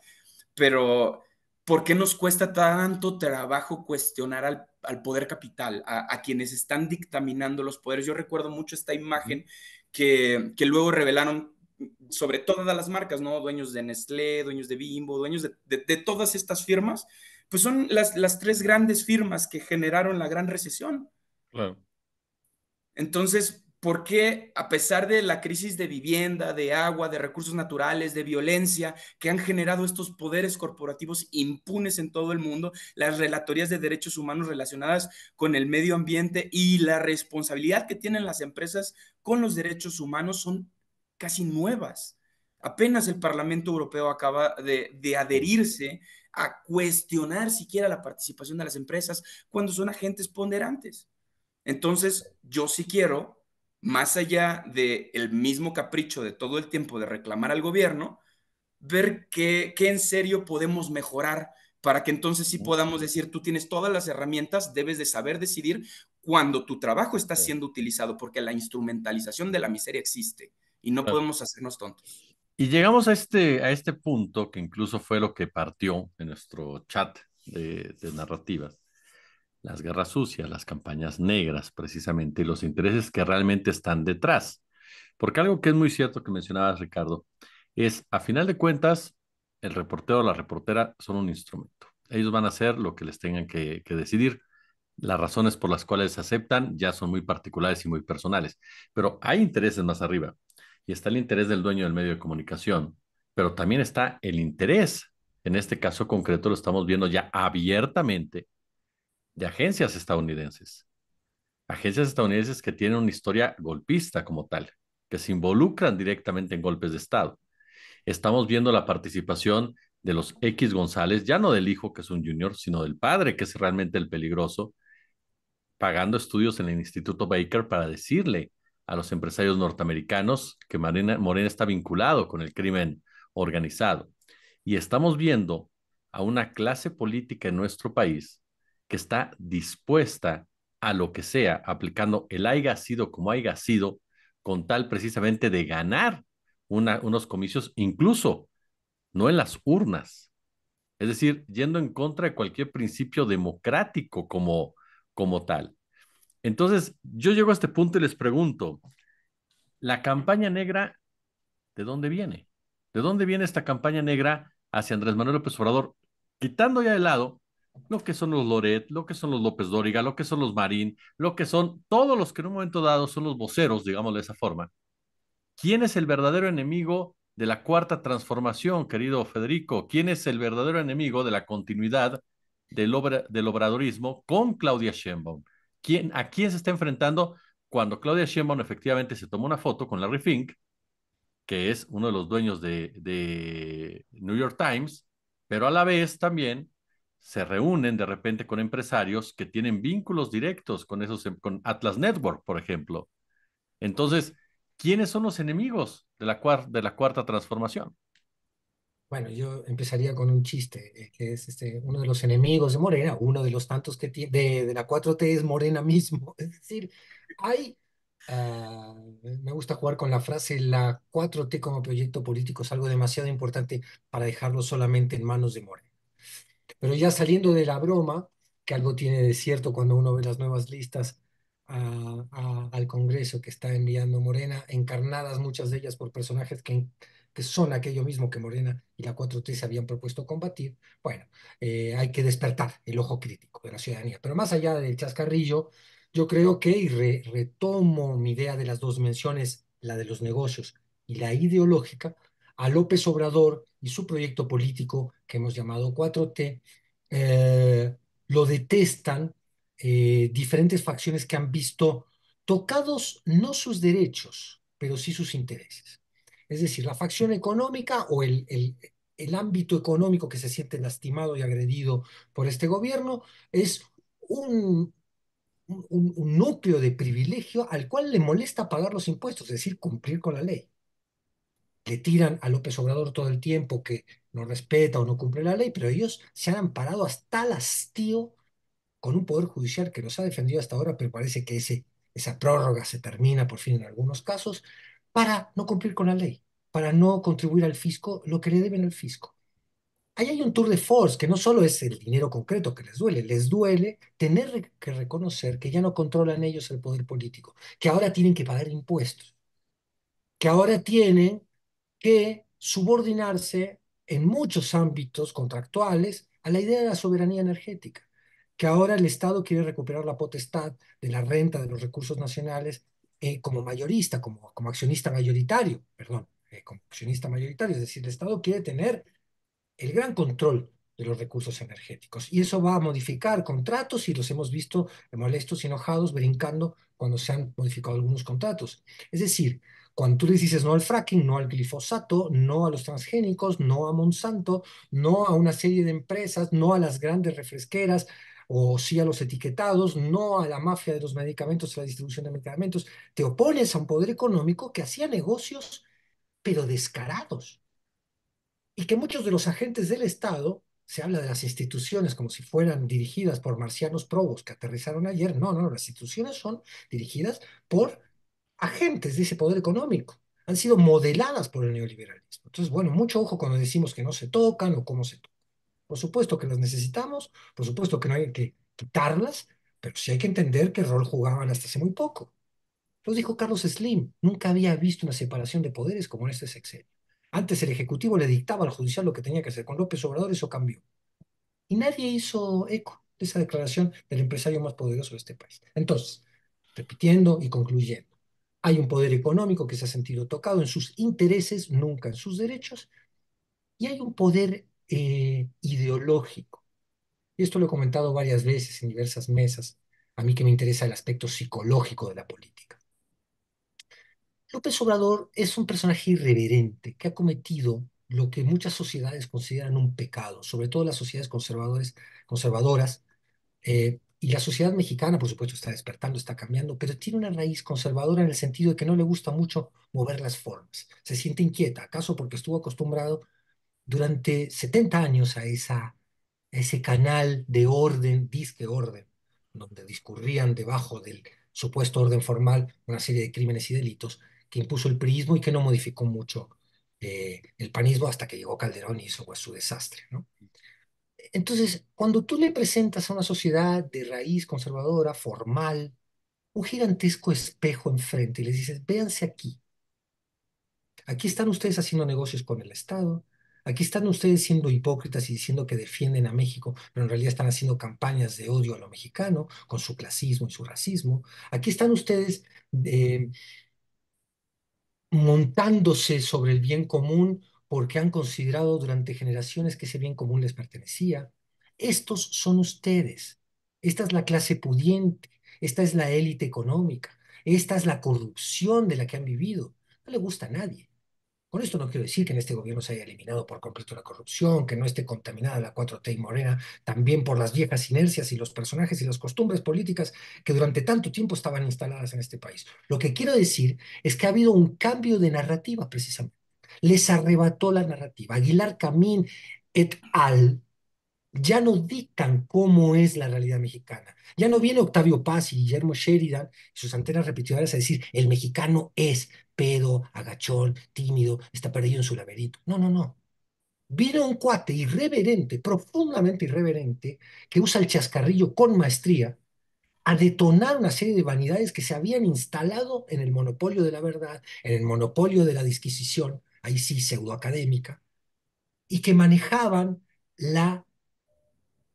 pero ¿por qué nos cuesta tanto trabajo cuestionar al, al poder capital, a, quienes están dictaminando los poderes? Yo recuerdo mucho esta imagen que, que luego revelaron mm, sobre todas las marcas, ¿no? Dueños de Nestlé, dueños de Bimbo, dueños de, todas estas firmas, pues son las, las, tres grandes firmas que generaron la gran recesión. Claro. Entonces, porque a pesar de la crisis de vivienda, de agua, de recursos naturales, de violencia que han generado estos poderes corporativos impunes en todo el mundo, las relatorías de derechos humanos relacionadas con el medio ambiente y la responsabilidad que tienen las empresas con los derechos humanos son casi nuevas? Apenas el Parlamento Europeo acaba de adherirse a cuestionar siquiera la participación de las empresas cuando son agentes ponderantes. Entonces, yo sí quiero más allá del mismo capricho de todo el tiempo de reclamar al gobierno, ver qué, en serio podemos mejorar para que entonces sí podamos decir, tú tienes todas las herramientas, debes de saber decidir cuando tu trabajo está siendo utilizado, porque la instrumentalización de la miseria existe y no podemos hacernos tontos. Y llegamos a este, a este punto que incluso fue lo que partió en nuestro chat de, de narrativas, las guerras sucias, las campañas negras, precisamente, y los intereses que realmente están detrás. Porque algo que es muy cierto que mencionabas, Ricardo, es, a final de cuentas, el reportero o la reportera son un instrumento. Ellos van a hacer lo que les tengan que, que decidir. Las razones por las cuales se aceptan ya son muy particulares y muy personales, pero hay intereses más arriba. Y está el interés del dueño del medio de comunicación, pero también está el interés, en este caso concreto lo estamos viendo ya abiertamente, de agencias estadounidenses. Agencias estadounidenses que tienen una historia golpista como tal, que se involucran directamente en golpes de Estado. Estamos viendo la participación de los X González, ya no del hijo que es un junior, sino del padre que es realmente el peligroso, pagando estudios en el Instituto Baker para decirle a los empresarios norteamericanos que Morena, está vinculado con el crimen organizado. Y estamos viendo a una clase política en nuestro país que está dispuesta a lo que sea, aplicando el haya sido como haya sido, con tal precisamente de ganar unos comicios, incluso no en las urnas. Es decir, yendo en contra de cualquier principio democrático como, como tal. Entonces, yo llego a este punto y les pregunto, ¿la campaña negra de dónde viene? ¿De dónde viene esta campaña negra hacia Andrés Manuel López Obrador? Quitando ya de lado lo que son los Loret, lo que son los López Dóriga, lo que son los Marín, lo que son todos los que en un momento dado son los voceros, digamos de esa forma. ¿Quién es el verdadero enemigo de la cuarta transformación, querido Federico? ¿Quién es el verdadero enemigo de la continuidad del, obradorismo con Claudia Sheinbaum? ¿Quién, ¿A quién se está enfrentando cuando Claudia Sheinbaum efectivamente se tomó una foto con Larry Fink, que es uno de los dueños de New York Times, pero a la vez también se reúnen de repente con empresarios que tienen vínculos directos con esos, em, con Atlas Network, por ejemplo. Entonces, ¿quiénes son los enemigos de la, de la cuarta transformación? Bueno, yo empezaría con un chiste, eh, que es este, uno de los enemigos de Morena, uno de los tantos que tiene, de, la 4T es Morena mismo. Es decir, hay, ah, me gusta jugar con la frase, la 4T como proyecto político es algo demasiado importante para dejarlo solamente en manos de Morena. Pero ya saliendo de la broma, que algo tiene de cierto cuando uno ve las nuevas listas al Congreso que está enviando Morena, encarnadas muchas de ellas por personajes que, que son aquello mismo que Morena y la 4T se habían propuesto combatir, bueno, eh, hay que despertar el ojo crítico de la ciudadanía. Pero más allá del chascarrillo, yo creo que, y retomo mi idea de las dos menciones, la de los negocios y la ideológica, a López Obrador y su proyecto político que hemos llamado 4T, eh, lo detestan eh, diferentes facciones que han visto tocados no sus derechos, pero sí sus intereses. Es decir, la facción económica o el, ámbito económico que se siente lastimado y agredido por este gobierno es un, un, núcleo de privilegio al cual le molesta pagar los impuestos, es decir, cumplir con la ley le tiran a López Obrador todo el tiempo que no respeta o no cumple la ley, pero ellos se han amparado hasta el hastío con un poder judicial que los ha defendido hasta ahora, pero parece que ese, esa prórroga se termina por fin en algunos casos, para no cumplir con la ley, para no contribuir al fisco lo que le deben al fisco. Ahí hay un tour de force que no solo es el dinero concreto que les duele, les duele tener que reconocer que ya no controlan ellos el poder político, que ahora tienen que pagar impuestos, que ahora tienen que subordinarse en muchos ámbitos contractuales a la idea de la soberanía energética, que ahora el Estado quiere recuperar la potestad de la renta de los recursos nacionales eh, como mayorista, como, como accionista mayoritario, perdón, eh, como accionista mayoritario, es decir, el Estado quiere tener el gran control de los recursos energéticos. Y eso va a modificar contratos y los hemos visto molestos y enojados brincando cuando se han modificado algunos contratos. Es decir, cuando tú les dices no al fracking, no al glifosato, no a los transgénicos, no a Monsanto, no a una serie de empresas, no a las grandes refresqueras o sí a los etiquetados, no a la mafia de los medicamentos, a la distribución de medicamentos, te opones a un poder económico que hacía negocios, pero descarados. Y que muchos de los agentes del Estado se habla de las instituciones como si fueran dirigidas por marcianos probos que aterrizaron ayer. No, no, no, las instituciones son dirigidas por agentes de ese poder económico, han sido modeladas por el neoliberalismo. Entonces, bueno, mucho ojo cuando decimos que no se tocan o cómo se tocan. Por supuesto que las necesitamos, por supuesto que no hay que quitarlas, pero sí hay que entender qué rol jugaban hasta hace muy poco. Lo dijo Carlos Slim, nunca había visto una separación de poderes como en este sexenio. Antes el Ejecutivo le dictaba al judicial lo que tenía que hacer. Con López Obrador eso cambió. Y nadie hizo eco de esa declaración del empresario más poderoso de este país. Entonces, repitiendo y concluyendo, hay un poder económico que se ha sentido tocado en sus intereses, nunca en sus derechos, y hay un poder eh, ideológico. Y esto lo he comentado varias veces en diversas mesas, a mí que me interesa el aspecto psicológico de la política. López Obrador es un personaje irreverente que ha cometido lo que muchas sociedades consideran un pecado, sobre todo las sociedades conservadoras, eh, y la sociedad mexicana, por supuesto, está despertando, está cambiando, pero tiene una raíz conservadora en el sentido de que no le gusta mucho mover las formas. Se siente inquieta, acaso porque estuvo acostumbrado durante 70 años a, esa, ese canal de orden, disque orden, donde discurrían debajo del supuesto orden formal una serie de crímenes y delitos que impuso el priismo y que no modificó mucho eh, el panismo hasta que llegó Calderón y hizo fue pues su desastre. ¿no? Entonces, cuando tú le presentas a una sociedad de raíz conservadora, formal, un gigantesco espejo enfrente y les dices, véanse aquí. Aquí están ustedes haciendo negocios con el Estado, aquí están ustedes siendo hipócritas y diciendo que defienden a México, pero en realidad están haciendo campañas de odio a lo mexicano con su clasismo y su racismo. Aquí están ustedes eh, montándose sobre el bien común porque han considerado durante generaciones que ese bien común les pertenecía. Estos son ustedes. Esta es la clase pudiente, esta es la élite económica, esta es la corrupción de la que han vivido. No le gusta a nadie. Con esto no quiero decir que en este gobierno se haya eliminado por completo la corrupción, que no esté contaminada la 4T y Morena, también por las viejas inercias y los personajes y las costumbres políticas que durante tanto tiempo estaban instaladas en este país. Lo que quiero decir es que ha habido un cambio de narrativa precisamente les arrebató la narrativa. Aguilar Camín et al ya no dictan cómo es la realidad mexicana. Ya no viene Octavio Paz y Guillermo Sheridan y sus antenas repetidoras a decir, el mexicano es pedo, agachón, tímido, está perdido en su laberinto. No, no, no. Viene un cuate irreverente, profundamente irreverente, que usa el chascarrillo con maestría a detonar una serie de vanidades que se habían instalado en el monopolio de la verdad, en el monopolio de la disquisición, ahí sí pseudoacadémica, y que manejaban la,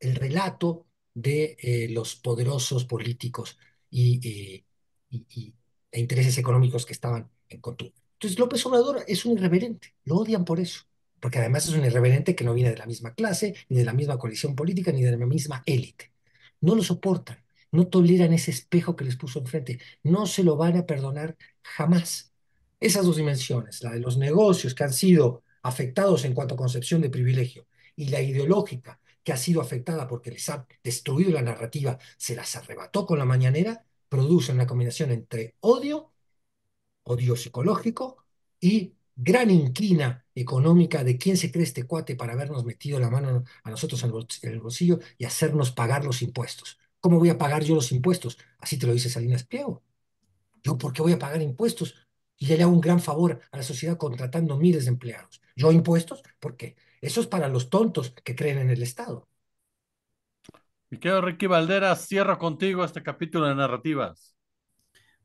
el relato de eh, los poderosos políticos eh, y, e intereses económicos que estaban en contra. Entonces López Obrador es un irreverente, lo odian por eso, porque además es un irreverente que no viene de la misma clase, ni de la misma coalición política, ni de la misma élite. No lo soportan, no toleran ese espejo que les puso enfrente, no se lo van a perdonar jamás. Esas dos dimensiones, la de los negocios que han sido afectados en cuanto a concepción de privilegio y la ideológica que ha sido afectada porque les ha destruido la narrativa, se las arrebató con la mañanera, producen una combinación entre odio, odio psicológico y gran inclina económica de quién se cree este cuate para habernos metido la mano a nosotros en el bolsillo y hacernos pagar los impuestos. ¿Cómo voy a pagar yo los impuestos? Así te lo dice Salinas Pliego. Yo, ¿por qué voy a pagar impuestos? Y le hago un gran favor a la sociedad contratando miles de empleados. ¿Yo impuestos? ¿Por qué? Eso es para los tontos que creen en el Estado. Mi Ricky Valderas, cierro contigo este capítulo de narrativas.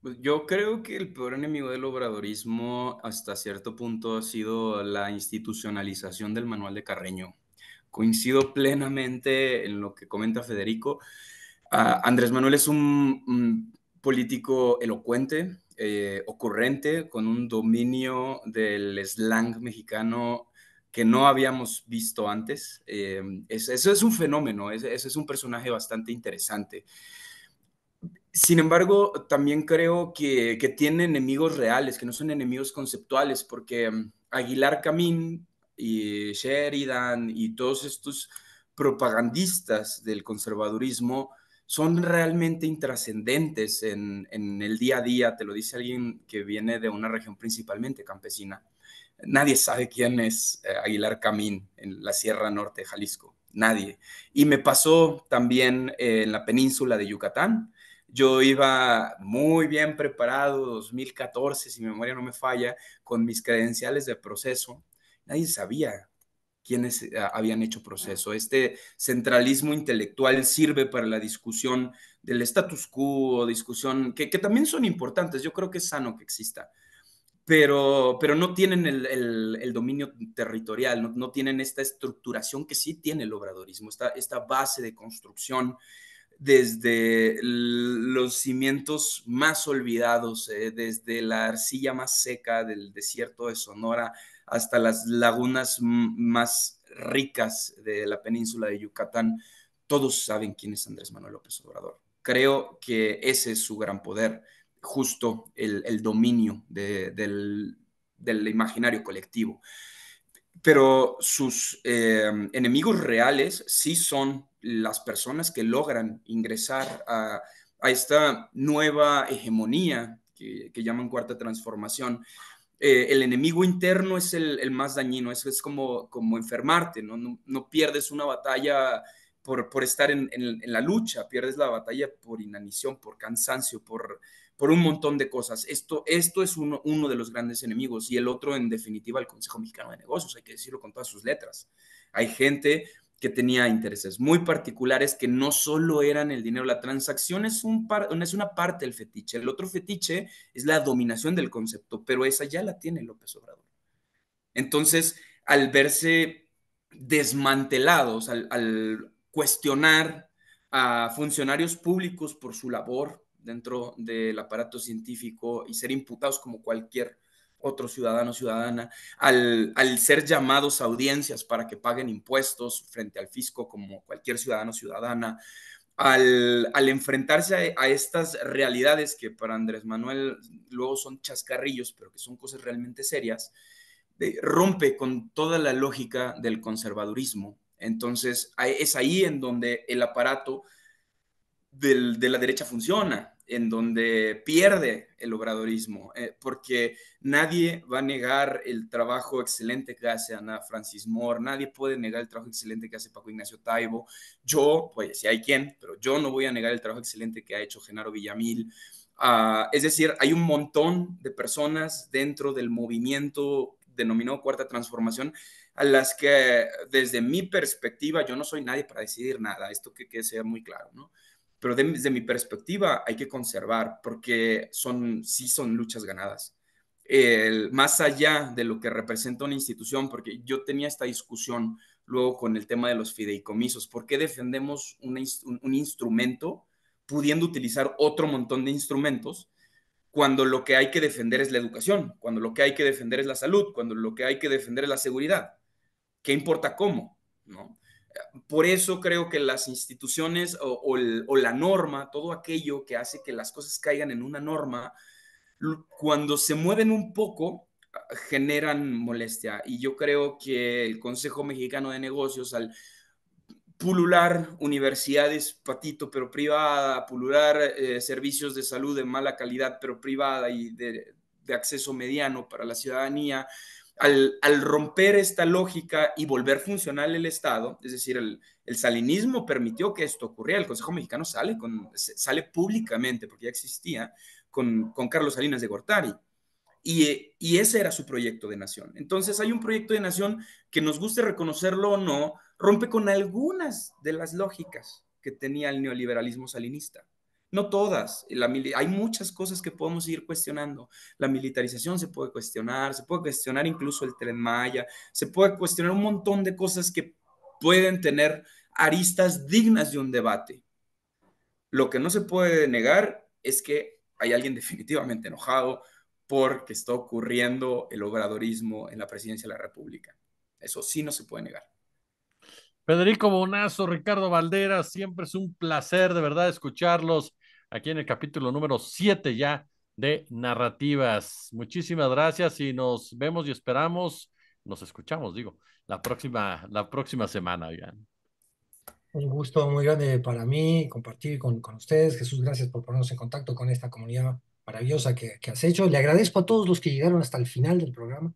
Pues yo creo que el peor enemigo del obradorismo hasta cierto punto ha sido la institucionalización del manual de Carreño. Coincido plenamente en lo que comenta Federico. Ah, Andrés Manuel es un político elocuente, eh, ocurrente, con un dominio del slang mexicano que no habíamos visto antes. Eh, eso es, un fenómeno, ese es un personaje bastante interesante. Sin embargo, también creo que, que, tiene enemigos reales, que no son enemigos conceptuales, porque mm, Aguilar Camín y Sheridan y todos estos propagandistas del conservadurismo son realmente intrascendentes en, el día a día, te lo dice alguien que viene de una región principalmente campesina. Nadie sabe quién es eh, Aguilar Camín en la Sierra Norte de Jalisco, nadie. Y me pasó también eh, en la península de Yucatán. Yo iba muy bien preparado, 2014, si mi memoria no me falla, con mis credenciales de proceso. Nadie sabía quienes eh, habían hecho proceso. Este centralismo intelectual sirve para la discusión del status quo, discusión que, también son importantes, yo creo que es sano que exista, pero, pero no tienen el, dominio territorial, no, tienen esta estructuración que sí tiene el obradorismo, esta, esta base de construcción desde los cimientos más olvidados, eh, desde la arcilla más seca del desierto de Sonora hasta las lagunas más ricas de la península de Yucatán, todos saben quién es Andrés Manuel López Obrador. Creo que ese es su gran poder, justo el, dominio del, imaginario colectivo. Pero sus eh, enemigos reales sí son las personas que logran ingresar a, esta nueva hegemonía que, llaman cuarta transformación, eh, el enemigo interno es el, más dañino, eso es como, como enfermarte, ¿no? No, pierdes una batalla por, por estar en, la lucha, pierdes la batalla por inanición, por cansancio, por, por un montón de cosas. Esto, esto es uno, uno de los grandes enemigos y el otro, en definitiva, el Consejo Mexicano de Negocios, hay que decirlo con todas sus letras. Hay gente que tenía intereses muy particulares que no solo eran el dinero, la transacción es, un es una parte del fetiche, el otro fetiche es la dominación del concepto, pero esa ya la tiene López Obrador. Entonces, al verse desmantelados, al cuestionar a funcionarios públicos por su labor dentro del aparato científico y ser imputados como cualquier otro ciudadano ciudadana, al, ser llamados a audiencias para que paguen impuestos frente al fisco como cualquier ciudadano ciudadana, al, enfrentarse a, estas realidades que para Andrés Manuel luego son chascarrillos, pero que son cosas realmente serias, rompe con toda la lógica del conservadurismo. Entonces es ahí en donde el aparato de la derecha funciona, en donde pierde el obradorismo, eh, porque nadie va a negar el trabajo excelente que hace Ana Francis Moore, nadie puede negar el trabajo excelente que hace Paco Ignacio Taibo, yo, pues si hay quien, pero yo no voy a negar el trabajo excelente que ha hecho Genaro Villamil. Ah, es decir, hay un montón de personas dentro del movimiento denominado Cuarta Transformación, a las que desde mi perspectiva yo no soy nadie para decidir nada, esto que, quede muy claro, ¿no? pero desde mi perspectiva hay que conservar porque son, sí son luchas ganadas. más allá de lo que representa una institución, porque yo tenía esta discusión luego con el tema de los fideicomisos, ¿por qué defendemos un, un instrumento pudiendo utilizar otro montón de instrumentos? cuando lo que hay que defender es la educación, cuando lo que hay que defender es la salud, cuando lo que hay que defender es la seguridad. ¿Qué importa cómo? ¿No? Por eso creo que las instituciones o, la norma, todo aquello que hace que las cosas caigan en una norma, cuando se mueven un poco, generan molestia. Y yo creo que el Consejo Mexicano de Negocios, al pulular universidades patito pero privada, pulular eh, servicios de salud de mala calidad pero privada y de acceso mediano para la ciudadanía, al, romper esta lógica y volver funcional el Estado, es decir, el, salinismo permitió que esto ocurriera, el Consejo Mexicano sale, sale públicamente, porque ya existía, con, Carlos Salinas de Gortari. Y, eh, y, ese era su proyecto de nación. Entonces hay un proyecto de nación que nos guste reconocerlo o no, rompe con algunas de las lógicas que tenía el neoliberalismo salinista. No todas, hay muchas cosas que podemos ir cuestionando. La militarización se puede cuestionar, se puede cuestionar incluso el tren Maya, se puede cuestionar un montón de cosas que pueden tener aristas dignas de un debate. Lo que no se puede negar es que hay alguien definitivamente enojado porque está ocurriendo el obradorismo en la presidencia de la República. Eso sí no se puede negar. Federico Bonazo, Ricardo Valdera, siempre es un placer de verdad escucharlos aquí en el capítulo número 7 ya de narrativas. Muchísimas gracias y nos vemos y esperamos, nos escuchamos, digo, la próxima, la próxima semana. Un gusto muy grande para mí compartir con, con, ustedes. Jesús, gracias por ponernos en contacto con esta comunidad maravillosa que, has hecho. Le agradezco a todos los que llegaron hasta el final del programa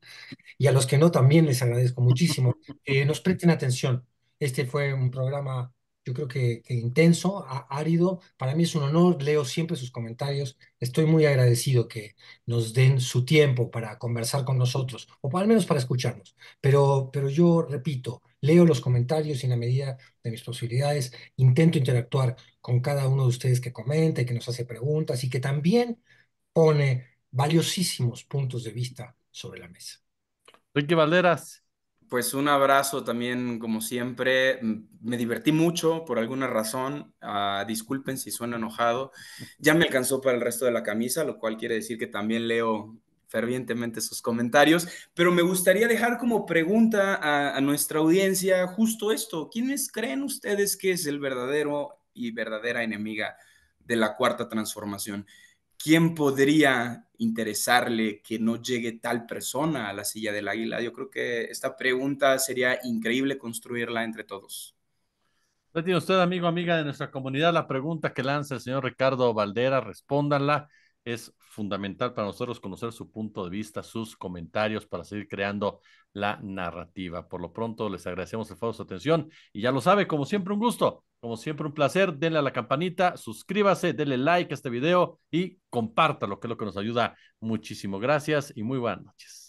y a los que no también les agradezco muchísimo. Eh, nos presten atención. Este fue un programa yo creo que, intenso, árido. Para mí es un honor, leo siempre sus comentarios. Estoy muy agradecido que nos den su tiempo para conversar con nosotros, o al menos para escucharnos. Pero, pero yo repito, leo los comentarios y en la medida de mis posibilidades intento interactuar con cada uno de ustedes que comenta y que nos hace preguntas y que también pone valiosísimos puntos de vista sobre la mesa. Ricky Valderas, pues un abrazo también, como siempre. Me divertí mucho por alguna razón. Ah, disculpen si suena enojado. Ya me alcanzó para el resto de la camisa, lo cual quiere decir que también leo fervientemente sus comentarios, pero me gustaría dejar como pregunta a, a nuestra audiencia justo esto. ¿Quiénes creen ustedes que es el verdadero y verdadera enemiga de la cuarta transformación? ¿quién podría interesarle que no llegue tal persona a la silla del águila? Yo creo que esta pregunta sería increíble construirla entre todos. tiene usted, amigo, amiga de nuestra comunidad, la pregunta que lanza el señor Ricardo Valdera, respóndanla. Es fundamental para nosotros conocer su punto de vista, sus comentarios para seguir creando la narrativa. Por lo pronto, les agradecemos el favor de su atención y ya lo sabe, como siempre, un gusto, como siempre, un placer. Denle a la campanita, suscríbase, denle like a este video y compártalo, que es lo que nos ayuda muchísimo. Gracias y muy buenas noches.